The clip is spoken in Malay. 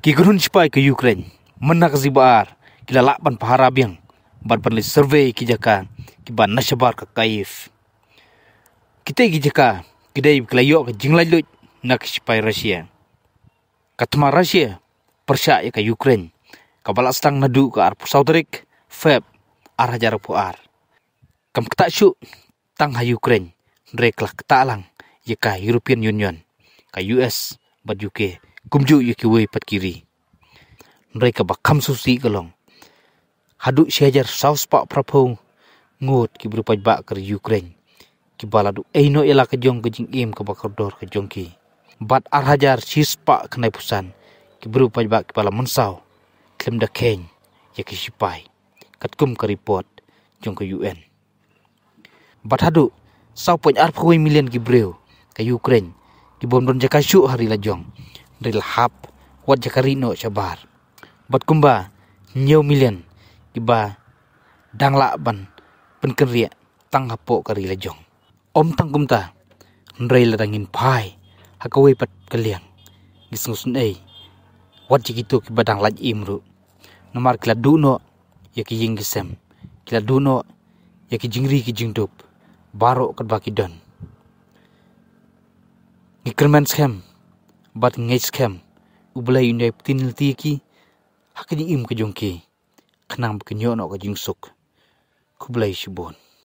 ki grun sipai ke ukraine menak zibar ki la lapan paharab yang bar perli survey ki jaka ki ban nasabar ke kaif kita ki jaka kidai klayo ke jinglajlut nak sipai rusia katma rusia persya ya ke ukraine kabala stang nadu ke arpu saudrik feb arah jarapu ar kam kata syu tang ha ukraine reklah ketalang ya ke european union ke us but uk gumju yu ki wei pat kiri. Mereka bakam susi kelong. Haduk si hajar saus pak prapung. Ngut ki berupa bak ker Ukraine. Ki baladu eino ialah kejong kejing im ke bakar dor kejong ki. Bat ar hajar si sepak kenai pusan. Ki berupa bak ki bala mensau. Klem da keng. Ya ki sipai. Katkum ke report. Jong ke UN. Bat haduk. Sau pun ar puhui milian ki breu. Ke Ukraine. Ki bom don jaka syuk hari lajong ril hap wat jakari no chabar bat kumba new million iba dangla ban penkeria tang hapo kari lejong om tang kumta nrei la dangin pai hakawi pat kelian gisungsun ei wat jikitu ki badang laj imru nomar kila duno ya ki ying gisem kila duno ya ki jingri ki jingdup baro kat baki don Ikerman skem bat ngej skem ublai une ptinil ti ki hakni im ke jong ki khnam ke nyono ke jing suk kublai shibon